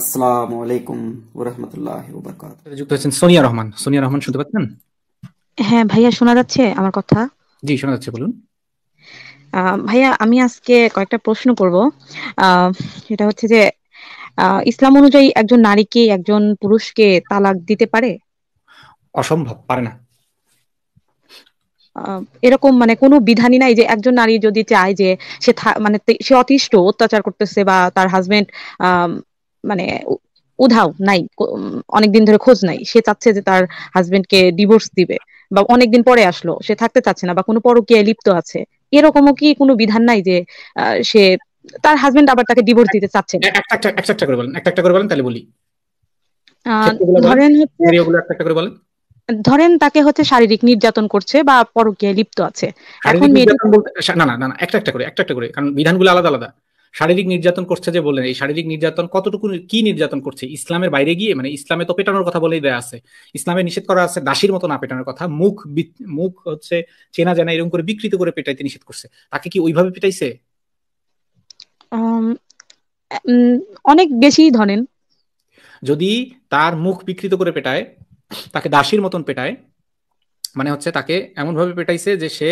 আসসালামু আলাইকুম ওয়া রাহমাতুল্লাহি ওয়া বারাকাতুহু যুক্ত সোনিয়া রহমান সোনিয়া রহমান শুনতে পাচ্ছেন হ্যাঁ ভাইয়া শোনা যাচ্ছে আমার কথা জি শোনা যাচ্ছে বলুন ভাইয়া আমি আজকে কয়েকটা প্রশ্ন করব সেটা হচ্ছে যে ইসলাম অনুযায়ী একজন নারীকে একজন পুরুষকে তালাক দিতে পারে অসম্ভব পারে না এরকম মানে কোনো বিধানই নাই যে একজন নারী যদি চায় যে সে মানে সে অতিষ্ঠ অত্যাচার করতেছে বা তার হাজবেন্ড মানে উধাও নাই অনেকদিন ধরে খোঁজ নাই সে চাচ্ছে যে তার হাজবেন্ডকে ডিভোর্স দিবে বা অনেকদিন পরে আসলো সে থাকতে চাচ্ছে না বা কোনো পরকীয়ায় লিপ্ত আছে এরকমও কি কোনো বিধান নাই যে সে তার হাজবেন্ড আবার তাকে ডিভোর্স দিতে চাচ্ছে করে বলেন তাহলে বলি ধরেন হচ্ছে করে বলেন ধরেন তাকে হচ্ছে শারীরিক নির্যাতন করছে বা পরকীয়ায় লিপ্ত আছে এখন না না না একটা একটা করে একটা একটা করে কারণ বিধানগুলো আলাদা আলাদা শারীরিক নির্যাতন করছে যে বললেন এই শারীরিক নির্যাতন কতটুকু কি নির্যাতন করছে ইসলামের বাইরে গিয়ে মানে ইসলামে তো পেটানোর কথা বলেই দেয়া আছে ইসলামে নিষেধ করা আছে দাসীর মতো না পেটানোর কথা মুখ মুখ হচ্ছে চেনা জানা এরকম করে বিকৃত করে পেটাইতে নিষেধ করছে তাকে কি ওইভাবে পেটাইছে অনেক বেশি ধরেন যদি তার মুখ বিকৃত করে পেটায় তাকে দাসীর মতন পেটায় মানে হচ্ছে তাকে এমন ভাবে পেটাইছে যে সে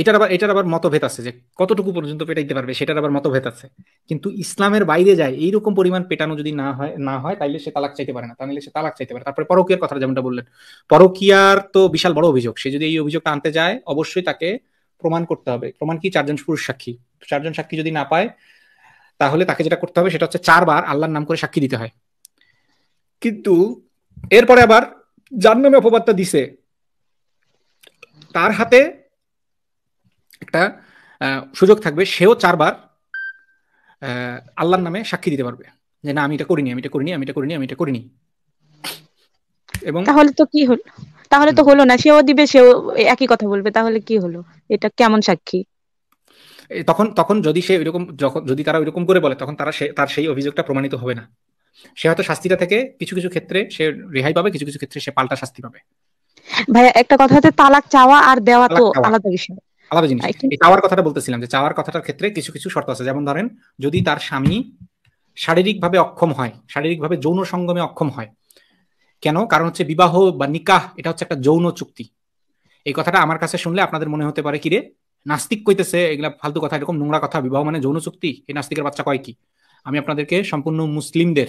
এটার আবার এটার আবার মতভেদ আছে যে কতটুকু পর্যন্ত পেটাইতে পারবে সেটার আবার মতভেদ আছে কিন্তু ইসলামের বাইরে যায় এইরকম পরিমাণ পেটানো যদি না হয় না হয় তাইলে সে তালাক চাইতে পারে না তাহলে মানে সে তালাক চাইতে পারে তারপরে পরকিয়ার কথা যেমনটা বললেন পরকিয়ার তো বিশাল বড় অভিযোগ সে যদি এই অভিযোগটা আনতে যায় অবশ্যই তাকে প্রমাণ করতে হবে প্রমাণ কি চারজন পুরুষ সাক্ষী চারজন সাক্ষী যদি না পায় তাহলে তাকে যেটা করতে হবে সেটা হচ্ছে চারবার আল্লাহর নাম করে সাক্ষী দিতে হয় কিন্তু এরপরে আবার যার নামে অপবাদটা দিছে তার হাতে একটা সুযোগ থাকবে সেও চারবার আল্লাহর নামে সাক্ষী দিতে পারবে যে না আমি এটা করিনি আমি এটা করিনি আমি এটা করিনি আমি এটা করিনি এবং তাহলে তো কি হলো তাহলে তো হলো না সেও দিবে সেও একই কথা বলবে তাহলে কি হলো এটা কেমন সাক্ষী তখন তখন যদি সে ওইরকম যখন যদি তারা ওইরকম করে বলে তখন তারা তার সেই অভিযোগটা প্রমাণিত হবে না সে হয়তো শাস্তিটা থেকে কিছু কিছু ক্ষেত্রে সে রেহাই পাবে কিছু কিছু ক্ষেত্রে সে পাল্টা শাস্তি পাবে ভাইয়া একটা কথা হচ্ছে তালাক চাওয়া আর দেওয়া তো আলাদা বিষয় আলাদা জিনিস এই চাওয়ার কথাটা বলতেছিলাম যে চাওয়ার কথাটার ক্ষেত্রে কিছু কিছু শর্ত আছে যেমন ধরেন যদি তার স্বামী শারীরিকভাবে অক্ষম হয় শারীরিকভাবে যৌন সঙ্গমে অক্ষম হয় কেন কারণ হচ্ছে বিবাহ বা নিকাহ এটা হচ্ছে একটা যৌন চুক্তি এই কথাটা আমার কাছে শুনলে আপনাদের মনে হতে পারে কিরে নাস্তিক কইতেছে এগুলা ফালতু কথা এরকম নোংরা কথা বিবাহ মানে যৌন চুক্তি এই নাস্তিকের বাচ্চা কয় কি আমি আপনাদেরকে সম্পূর্ণ মুসলিমদের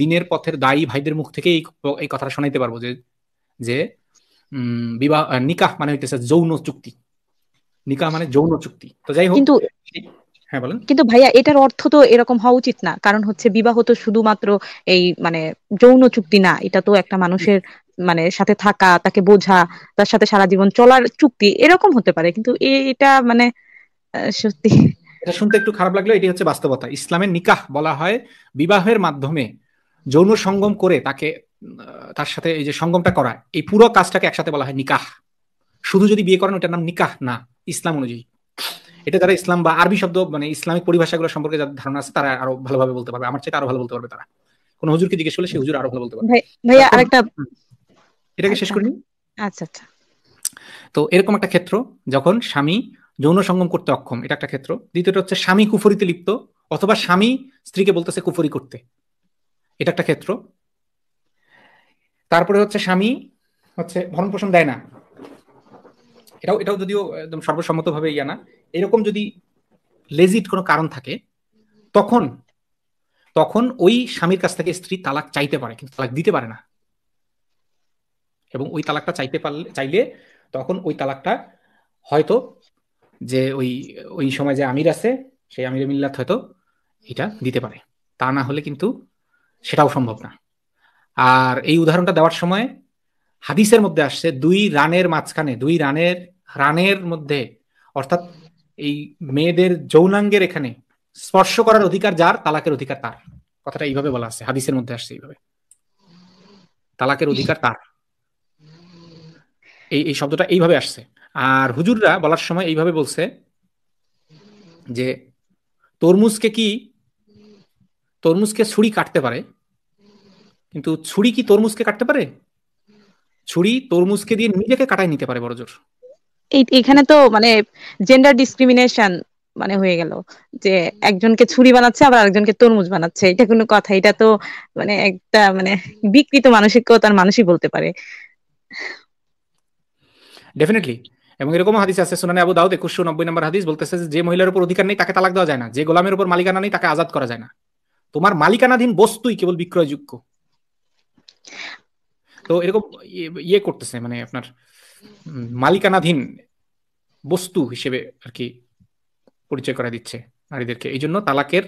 দিনের পথের দায়ী ভাইদের মুখ থেকে এই এই কথাটা শোনাইতে পারবো যে যে বিবাহ নিকাহ মানে হইতেছে যৌন চুক্তি নিকা মানে যৌন চুক্তি তো যাই হোক কিন্তু হ্যাঁ বলেন কিন্তু ভাইয়া এটার অর্থ তো এরকম হওয়া উচিত না কারণ হচ্ছে বিবাহ তো শুধুমাত্র এই মানে যৌন চুক্তি না এটা তো একটা মানুষের মানে সাথে থাকা তাকে বোঝা তার সাথে সারা জীবন চলার চুক্তি এরকম হতে পারে কিন্তু এটা মানে সত্যি এটা শুনতে একটু খারাপ লাগলো এটি হচ্ছে বাস্তবতা ইসলামের নিকাহ বলা হয় বিবাহের মাধ্যমে যৌন সঙ্গম করে তাকে তার সাথে এই যে সঙ্গমটা করা এই পুরো কাজটাকে একসাথে বলা হয় নিকাহ শুধু যদি বিয়ে করেন ওটার নাম নিকাহ না ইসলাম অনুযায়ী এটা যারা ইসলাম বা আরবি শব্দ মানে ইসলামিক পরিভাষাগুলো সম্পর্কে যাদের ধারণা আছে তারা আরো ভালোভাবে বলতে পারবে আমার চাইতে আরো ভালো বলতে পারবে তারা কোন হুজুরকে জিজ্ঞেস করলে সে হুজুর আরো ভালো বলতে পারবে ভাইয়া আরেকটা এটাকে শেষ আচ্ছা। করি আচ্ছা আচ্ছা তো এরকম একটা ক্ষেত্র যখন স্বামী যৌন সঙ্গম করতে অক্ষম এটা একটা ক্ষেত্র দ্বিতীয়টা হচ্ছে স্বামী কুফরিতে লিপ্ত অথবা স্বামী স্ত্রীকে বলতেছে কুফরি করতে এটা একটা ক্ষেত্র তারপরে হচ্ছে স্বামী হচ্ছে ভরণ পোষণ দেয় না এটাও এটাও যদিও একদম সর্বসম্মতভাবে ইয়া না এরকম যদি লেজিট কোনো কারণ থাকে তখন তখন ওই স্বামীর কাছ থেকে স্ত্রী তালাক চাইতে পারে কিন্তু তালাক দিতে পারে না এবং ওই তালাকটা চাইতে পারলে চাইলে তখন ওই তালাকটা হয়তো যে ওই ওই সময় যে আমির আছে সেই আমির মিল্লাত হয়তো এটা দিতে পারে তা না হলে কিন্তু সেটাও সম্ভব না আর এই উদাহরণটা দেওয়ার সময় হাদিসের মধ্যে আসছে দুই রানের মাঝখানে দুই রানের রানের মধ্যে অর্থাৎ এই মেয়েদের যৌনাঙ্গের এখানে স্পর্শ করার অধিকার যার তালাকের অধিকার তার কথাটা এইভাবে বলা আছে হাদিসের মধ্যে আসছে এইভাবে তালাকের অধিকার তার এই এই শব্দটা এইভাবে আসছে আর হুজুররা বলার সময় এইভাবে বলছে যে তরমুজকে কি তরমুজকে ছুরি কাটতে পারে কিন্তু ছুরি কি তরমুজকে কাটতে পারে ছুরি তরমুজকে দিয়ে নিজেকে কাটাই নিতে পারে বড়জোর এখানে তো মানে জেন্ডার ডিসক্রিমিনেশন মানে হয়ে গেল যে একজনকে ছুরি বানাচ্ছে আবার আরেকজনকে তরমুজ বানাচ্ছে এটা কোনো কথা এটা তো মানে একটা মানে বিকৃত মানসিকতার মানুষই বলতে পারে ডেফিনেটলি এবং এরকম হাদিস আছে সুনানে আবু দাউদ একুশশো নব্বই নম্বর হাদিস বলতেছে যে মহিলার উপর অধিকার নেই তাকে তালাক দেওয়া যায় না যে গোলামের উপর মালিকানা নেই তাকে আজাদ করা যায় না তোমার মালিকানাধীন বস্তুই কেবল বিক্রয়যোগ্য তো এরকম ইয়ে, ইয়ে করতেছে মানে আপনার মালিকানাধীন বস্তু হিসেবে আর কি পরিচয় করা দিচ্ছে নারীদেরকে এই জন্য তালাকের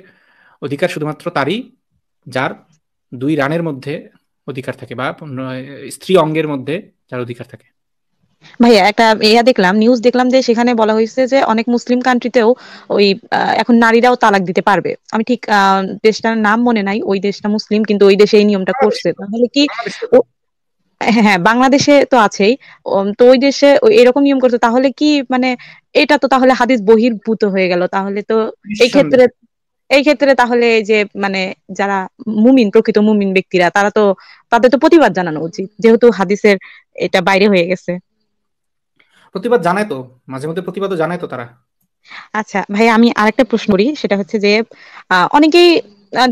অধিকার শুধুমাত্র তারই যার দুই রানের মধ্যে অধিকার থাকে বা স্ত্রী অঙ্গের মধ্যে যার অধিকার থাকে ভাইয়া একটা ইয়া দেখলাম নিউজ দেখলাম যে সেখানে বলা হয়েছে যে অনেক মুসলিম কান্ট্রিতেও ওই এখন নারীরাও তালাক দিতে পারবে আমি ঠিক দেশটার নাম মনে নাই ওই দেশটা মুসলিম কিন্তু ওই দেশে এই নিয়মটা করছে তাহলে কি হ্যাঁ বাংলাদেশে তো আছেই তো ওই দেশে এরকম নিয়ম করতো তাহলে কি মানে এটা তো তাহলে হাদিস বহির্ভূত হয়ে গেল তাহলে তো এই ক্ষেত্রে এই ক্ষেত্রে তাহলে যে মানে যারা মুমিন প্রকৃত মুমিন ব্যক্তিরা তারা তো তাদের তো প্রতিবাদ জানানো উচিত যেহেতু হাদিসের এটা বাইরে হয়ে গেছে প্রতিবাদ জানায় তো মাঝে মধ্যে প্রতিবাদও জানায় তো তারা আচ্ছা ভাই আমি আরেকটা প্রশ্ন করি সেটা হচ্ছে যে অনেকেই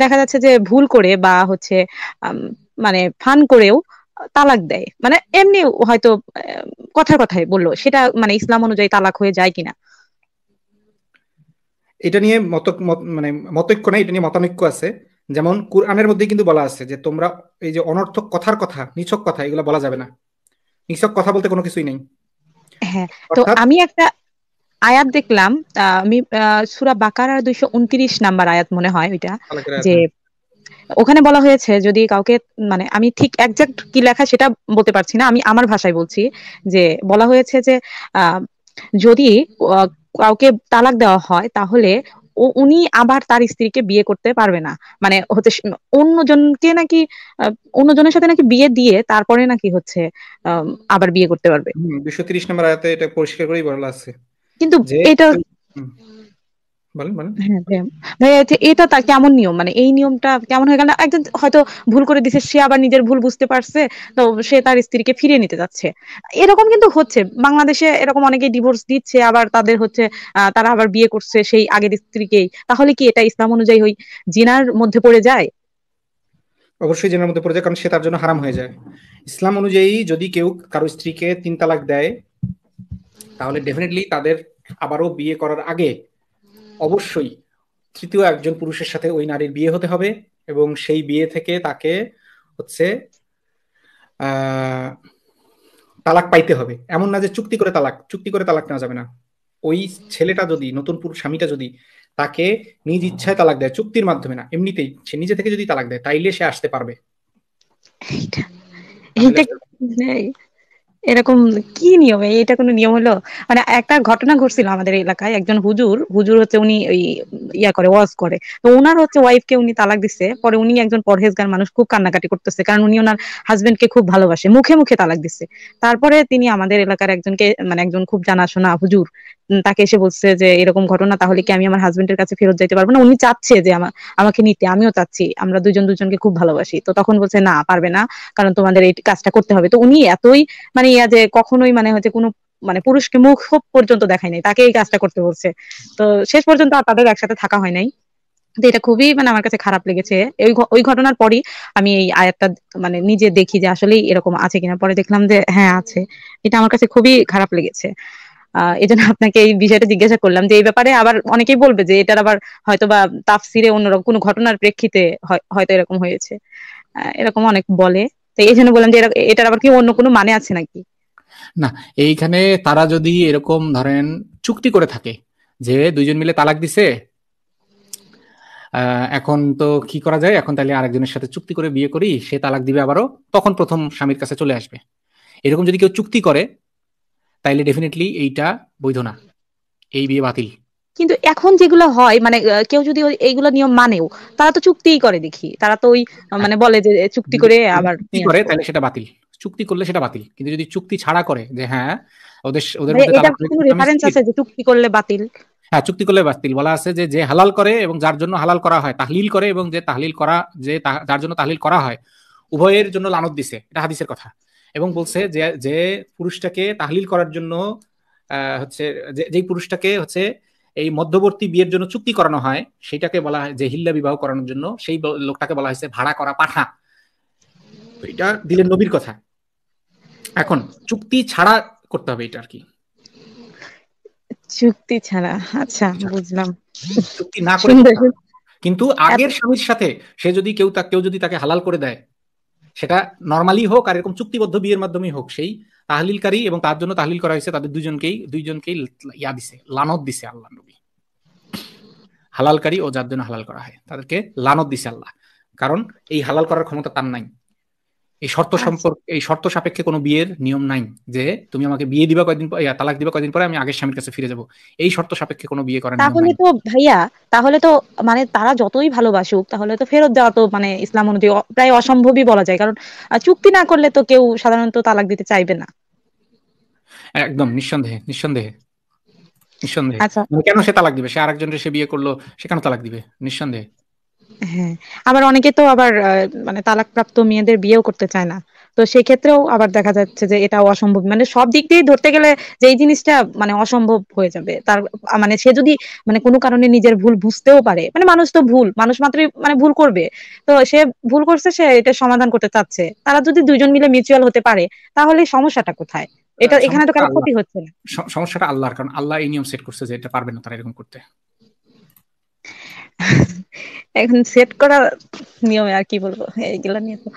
দেখা যাচ্ছে যে ভুল করে বা হচ্ছে মানে ফান করেও তালাক দেয় মানে এমনি হয়তো কথার কথাই বললো সেটা মানে ইসলাম অনুযায়ী তালাক হয়ে যায় কিনা এটা নিয়ে মত মানে মতৈক্য না এটা নিয়ে মতানৈক্য আছে যেমন কোরআনের মধ্যে কিন্তু বলা আছে যে তোমরা এই যে অনর্থক কথার কথা নিছক কথা এগুলো বলা যাবে না নিছক কথা বলতে কোনো কিছুই নেই হ্যাঁ তো আমি একটা আয়াত দেখলাম আমি সুরা বাকারার দুইশো উনত্রিশ নাম্বার আয়াত মনে হয় ওইটা যে ওখানে বলা হয়েছে যদি কাউকে মানে আমি ঠিক একজাক্ট কি লেখা সেটা বলতে পারছি না আমি আমার ভাষায় বলছি যে বলা হয়েছে যে যদি কাউকে তালাক দেওয়া হয় তাহলে ও উনি আবার তার স্ত্রীকে বিয়ে করতে পারবে না মানে হচ্ছে অন্যজনকে নাকি অন্যজনের সাথে নাকি বিয়ে দিয়ে তারপরে নাকি হচ্ছে আবার বিয়ে করতে পারবে দুশো তিরিশ নম্বর আয়াতে এটা পরিষ্কার করেই বলা আছে কিন্তু এটা হ্যাঁ, এটা তার কেমন নিয়ম মানে এই নিয়মটা কেমন হয়ে গেল একজন হয়তো ভুল করে দিছে সে আবার নিজের ভুল বুঝতে পারছে তো সে তার স্ত্রীকে ফিরিয়ে নিতে যাচ্ছে এরকম কিন্তু হচ্ছে বাংলাদেশে এরকম অনেকে ডিভোর্স দিচ্ছে আবার তাদের হচ্ছে তারা আবার বিয়ে করছে সেই আগের স্ত্রীকেই তাহলে কি এটা ইসলাম অনুযায়ী ওই জিনার মধ্যে পড়ে যায় অবশ্যই জেনার মধ্যে পড়ে যায় কারণ সে তার জন্য হারাম হয়ে যায় ইসলাম অনুযায়ী যদি কেউ কারো স্ত্রীকে তিন তালাক দেয় তাহলে ডেফিনেটলি তাদের আবারও বিয়ে করার আগে অবশ্যই তৃতীয় একজন পুরুষের সাথে ওই নারীর বিয়ে হতে হবে এবং সেই বিয়ে থেকে তাকে হচ্ছে তালাক পাইতে হবে এমন না যে চুক্তি করে তালাক চুক্তি করে তালাক নেওয়া যাবে না ওই ছেলেটা যদি নতুন পুরুষ স্বামীটা যদি তাকে নিজ ইচ্ছায় তালাক দেয় চুক্তির মাধ্যমে না এমনিতেই সে নিজে থেকে যদি তালাক দেয় তাইলে সে আসতে পারবে এরকম কি নিয়ম এটা কোনো নিয়ম হলো মানে একটা ঘটনা ঘটছিল আমাদের এলাকায় একজন হুজুর হুজুর হচ্ছে উনি ওই ইয়া করে ওয়াজ করে তো ওনার হচ্ছে ওয়াইফকে উনি তালাক দিছে পরে উনি একজন পরহেজগার মানুষ খুব কান্নাকাটি করতেছে কারণ উনি ওনার কে খুব ভালোবাসে মুখে মুখে তালাক দিছে তারপরে তিনি আমাদের এলাকার একজনকে মানে একজন খুব জানাশোনা হুজুর তাকে এসে বলছে যে এরকম ঘটনা তাহলে কি আমি আমার হাজবেন্ডের কাছে ফেরত যাইতে পারবো না উনি চাচ্ছে যে আমাকে নিতে আমিও চাচ্ছি আমরা দুজন দুজনকে খুব ভালোবাসি তো তখন বলছে না পারবে না কারণ তোমাদের এই কাজটা করতে হবে তো উনি এতই মানে নিয়ে যে কখনোই মানে হচ্ছে কোনো মানে পুরুষকে মুখ পর্যন্ত দেখায় নাই তাকে এই কাজটা করতে বলছে তো শেষ পর্যন্ত আর তাদের একসাথে থাকা হয় নাই তো এটা খুবই মানে আমার কাছে খারাপ লেগেছে ওই ওই ঘটনার পরই আমি এই আয়াতটা মানে নিজে দেখি যে আসলেই এরকম আছে কিনা পরে দেখলাম যে হ্যাঁ আছে এটা আমার কাছে খুবই খারাপ লেগেছে আহ এই জন্য আপনাকে এই বিষয়টা জিজ্ঞাসা করলাম যে এই ব্যাপারে আবার অনেকেই বলবে যে এটার আবার হয়তো বা তাফসিরে অন্যরকম কোনো ঘটনার প্রেক্ষিতে হয়তো এরকম হয়েছে এরকম অনেক বলে তো এই জন্য বললাম যে এটার আবার কি অন্য কোনো মানে আছে নাকি না এইখানে তারা যদি এরকম ধরেন চুক্তি করে থাকে যে দুইজন মিলে তালাক দিছে এখন তো কি করা যায় এখন তাহলে আরেকজনের সাথে চুক্তি করে বিয়ে করি সে তালাক দিবে আবারও তখন প্রথম স্বামীর কাছে চলে আসবে এরকম যদি কেউ চুক্তি করে তাইলে ডেফিনেটলি এইটা বৈধ না এই বিয়ে বাতিল কিন্তু এখন যেগুলো হয় মানে কেউ যদি এইগুলো নিয়ম মানেও তারা তো চুক্তিই করে দেখি তারা তো ওই মানে বলে যে চুক্তি করে আবার কি করে তাহলে সেটা বাতিল চুক্তি করলে সেটা বাতিল কিন্তু যদি চুক্তি ছাড়া করে যে হ্যাঁ ওদের ওদের রেফারেন্স মানে আছে যে চুক্তি করলে বাতিল হ্যাঁ চুক্তি করলে বাতিল বলা আছে যে যে হালাল করে এবং যার জন্য হালাল করা হয় তাহলিল করে এবং যে তাহলিল করা যে যার জন্য তাহলিল করা হয় উভয়ের জন্য লানত দিছে এটা হাদিসের কথা এবং বলছে যে যে পুরুষটাকে তাহলিল করার জন্য হচ্ছে যে পুরুষটাকে হচ্ছে এই মধ্যবর্তী বিয়ের জন্য চুক্তি করানো হয় সেটাকে বলা হয় যে হিল্লা বিবাহ করানোর জন্য সেই লোকটাকে বলা হয়েছে ভাড়া করা পাঠা এটা দিলেন নবীর কথা এখন চুক্তি ছাড়া করতে হবে এটা আর কি চুক্তি ছাড়া আচ্ছা বুঝলাম চুক্তি না করে কিন্তু আগের স্বামীর সাথে সে যদি কেউ কেউ যদি তাকে হালাল করে দেয় সেটা নর্মালি হোক আর এরকম চুক্তিবদ্ধ বিয়ের মাধ্যমেই হোক সেই তাহলিলকারী এবং তার জন্য তাহলিল করা হয়েছে তাদের দুজনকেই দুইজনকেই ইয়া দিছে লানত দিছে আল্লাহ নবী হালালকারী ও যার জন্য হালাল করা হয় তাদেরকে লানত দিছে আল্লাহ কারণ এই হালাল করার ক্ষমতা তার নাই এই শর্ত আচ্ছা। সম্পর্ক এই শর্ত সাপেক্ষে কোনো বিয়ের নিয়ম নাই যে তুমি আমাকে বিয়ে দিবা পর তালাক দিবা কয়েকদিন পরে আমি আগের স্বামীর কাছে ফিরে যাব এই শর্ত সাপেক্ষে কোনো বিয়ে করেন তাহলে তো ভাইয়া তাহলে তো মানে তারা যতই ভালোবাসুক তাহলে তো ফেরত দেওয়া তো মানে ইসলাম অনুযায়ী প্রায় অসম্ভবই বলা যায় কারণ চুক্তি না করলে তো কেউ সাধারণত তালাক দিতে চাইবে না একদম নিঃসন্দেহে নিঃসন্দেহে নিঃসন্দেহে আচ্ছা। মানে কেন সে তালাক দিবে সে আরেকজনের সে বিয়ে করলো সে কেন তালাক দিবে নিঃসন্দেহে হ্যাঁ আবার অনেকে তো আবার মানে তালাক প্রাপ্ত মেয়েদের বিয়েও করতে চায় না তো সেক্ষেত্রেও আবার দেখা যাচ্ছে যে এটা অসম্ভব মানে সব দিক দিয়ে ধরতে গেলে যে এই জিনিসটা মানে অসম্ভব হয়ে যাবে তার মানে সে যদি মানে কোনো কারণে নিজের ভুল বুঝতেও পারে মানে মানুষ তো ভুল মানুষ মাত্রই মানে ভুল করবে তো সে ভুল করছে সে এটা সমাধান করতে চাচ্ছে তারা যদি দুজন মিলে মিউচুয়াল হতে পারে তাহলে সমস্যাটা কোথায় এটা এখানে তো কারো ক্ষতি হচ্ছে না সমস্যাটা আল্লাহর কারণ আল্লাহ এই নিয়ম সেট করছে যে এটা পারবে না তারা এরকম করতে এখন সেট করা নিয়মে আর কি বলবো এইগুলা নিয়ে তো